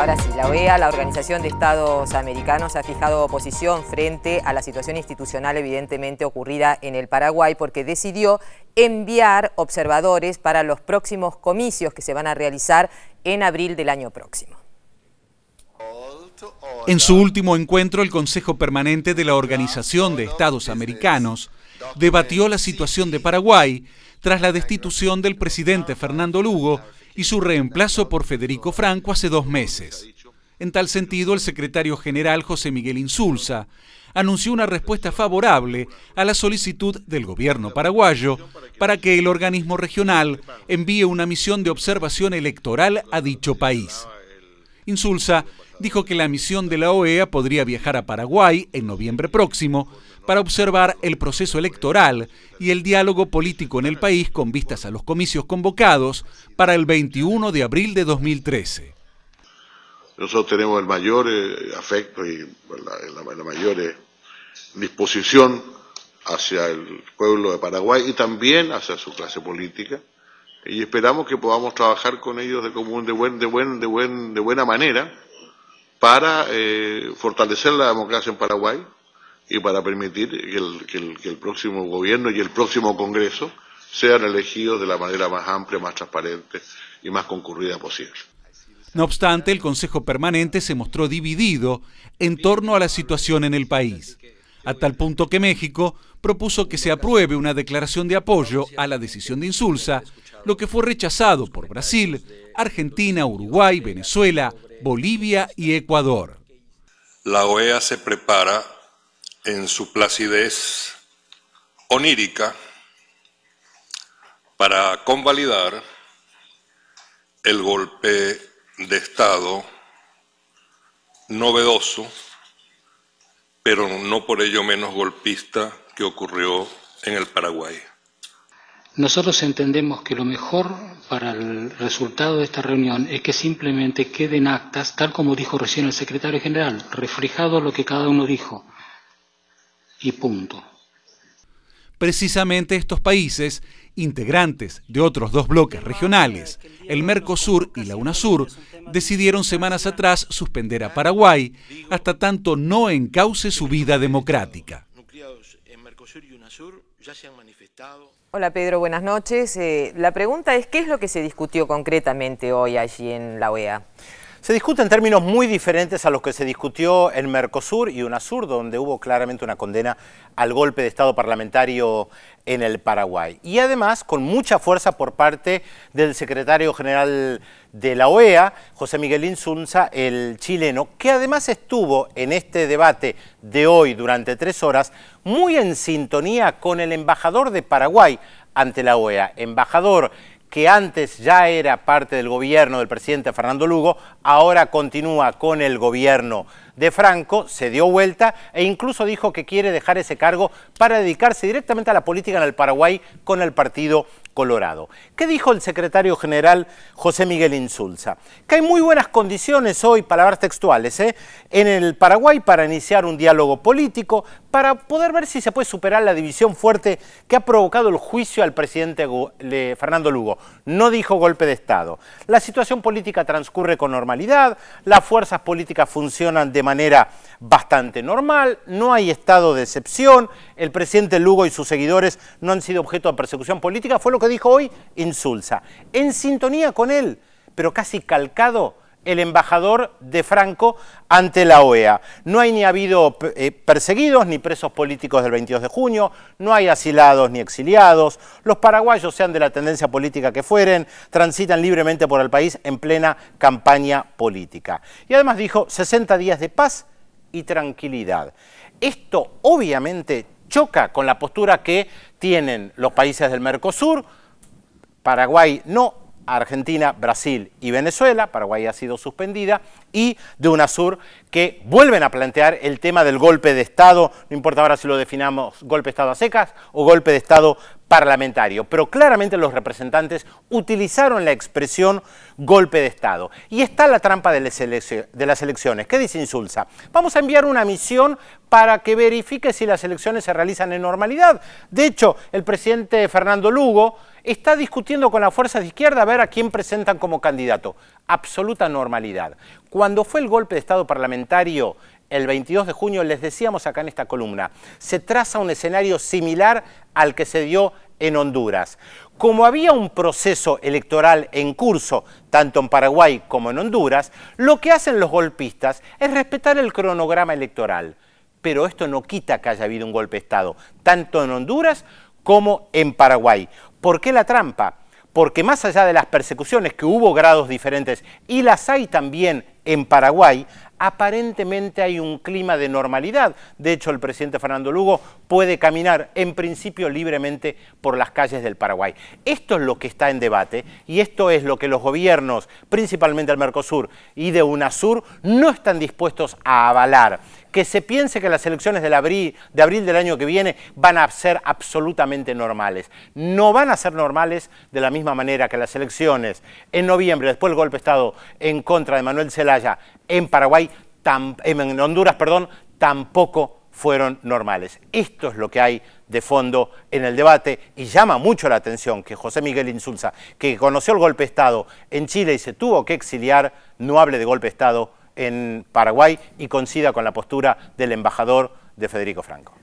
Ahora sí, la OEA, la Organización de Estados Americanos, ha fijado oposición frente a la situación institucional evidentemente ocurrida en el Paraguay porque decidió enviar observadores para los próximos comicios que se van a realizar en abril del año próximo. En su último encuentro, el Consejo Permanente de la Organización de Estados Americanos debatió la situación de Paraguay tras la destitución del presidente Fernando Lugo y su reemplazo por Federico Franco hace dos meses. En tal sentido, el secretario general José Miguel Insulza anunció una respuesta favorable a la solicitud del gobierno paraguayo para que el organismo regional envíe una misión de observación electoral a dicho país. Insulza dijo que la misión de la OEA podría viajar a Paraguay en noviembre próximo para observar el proceso electoral y el diálogo político en el país con vistas a los comicios convocados para el 21 de abril de 2013. Nosotros tenemos el mayor eh, afecto y la, mayor eh, disposición hacia el pueblo de Paraguay y también hacia su clase política y esperamos que podamos trabajar con ellos de común de buen de buen de buen de buena manera para eh, fortalecer la democracia en Paraguay y para permitir que el, próximo gobierno y el próximo Congreso sean elegidos de la manera más amplia, más transparente y más concurrida posible. No obstante, el Consejo Permanente se mostró dividido en torno a la situación en el país a tal punto que México propuso que se apruebe una declaración de apoyo a la decisión de Insulsa, lo que fue rechazado por Brasil, Argentina, Uruguay, Venezuela, Bolivia y Ecuador. La OEA se prepara en su placidez onírica para convalidar el golpe de Estado novedoso pero no por ello menos golpista que ocurrió en el Paraguay. Nosotros entendemos que lo mejor para el resultado de esta reunión es que simplemente queden actas, tal como dijo recién el secretario general, reflejado lo que cada uno dijo y punto precisamente estos países, integrantes de otros dos bloques regionales, el Mercosur y la UNASUR, decidieron semanas atrás suspender a Paraguay hasta tanto no encauce su vida democrática. Hola Pedro, buenas noches. Eh, la pregunta es, ¿qué es lo que se discutió concretamente hoy allí en la OEA? Se discute en términos muy diferentes a los que se discutió en Mercosur y UNASUR, donde hubo claramente una condena al golpe de Estado parlamentario en el Paraguay. Y además con mucha fuerza por parte del secretario general de la OEA, José Miguel Insunza, el chileno, que además estuvo en este debate de hoy durante tres horas muy en sintonía con el embajador de Paraguay ante la OEA, embajador que antes ya era parte del gobierno del presidente Fernando Lugo, ahora continúa con el gobierno de Franco, se dio vuelta e incluso dijo que quiere dejar ese cargo para dedicarse directamente a la política en el Paraguay con el Partido Colorado. ¿Qué dijo el secretario general José Miguel Insulza? Que hay muy buenas condiciones hoy, palabras textuales, ¿eh? en el Paraguay para iniciar un diálogo político, para poder ver si se puede superar la división fuerte que ha provocado el juicio al presidente Fernando Lugo. No dijo golpe de Estado. La situación política transcurre con normalidad, las fuerzas políticas funcionan de manera manera bastante normal, no hay estado de excepción, el presidente Lugo y sus seguidores no han sido objeto de persecución política, fue lo que dijo hoy Insulza, en sintonía con él, pero casi calcado el embajador de Franco ante la OEA. No hay ni habido eh, perseguidos ni presos políticos del 22 de junio, no hay asilados ni exiliados, los paraguayos, sean de la tendencia política que fueren, transitan libremente por el país en plena campaña política. Y además dijo 60 días de paz y tranquilidad. Esto obviamente choca con la postura que tienen los países del Mercosur, Paraguay no Argentina, Brasil y Venezuela, Paraguay ha sido suspendida, y de UNASUR que vuelven a plantear el tema del golpe de Estado, no importa ahora si lo definamos golpe de Estado a secas o golpe de Estado parlamentario, pero claramente los representantes utilizaron la expresión golpe de Estado. Y está la trampa de las elecciones. ¿Qué dice Insulza? Vamos a enviar una misión para que verifique si las elecciones se realizan en normalidad. De hecho, el presidente Fernando Lugo está discutiendo con las fuerzas de izquierda a ver a quién presentan como candidato. Absoluta normalidad. Cuando fue el golpe de Estado parlamentario el 22 de junio, les decíamos acá en esta columna, se traza un escenario similar al que se dio en Honduras. Como había un proceso electoral en curso, tanto en Paraguay como en Honduras, lo que hacen los golpistas es respetar el cronograma electoral. Pero esto no quita que haya habido un golpe de Estado, tanto en Honduras como en Paraguay. ¿Por qué la trampa? Porque más allá de las persecuciones que hubo grados diferentes y las hay también en Paraguay, aparentemente hay un clima de normalidad. De hecho, el presidente Fernando Lugo puede caminar en principio libremente por las calles del Paraguay. Esto es lo que está en debate y esto es lo que los gobiernos, principalmente del Mercosur y de UNASUR, no están dispuestos a avalar que se piense que las elecciones abril, de abril del año que viene van a ser absolutamente normales. No van a ser normales de la misma manera que las elecciones en noviembre, después del golpe de Estado en contra de Manuel Zelaya en Paraguay, en Honduras, perdón, tampoco fueron normales. Esto es lo que hay de fondo en el debate y llama mucho la atención que José Miguel Insulza, que conoció el golpe de Estado en Chile y se tuvo que exiliar, no hable de golpe de Estado en Paraguay y coincida con la postura del embajador de Federico Franco.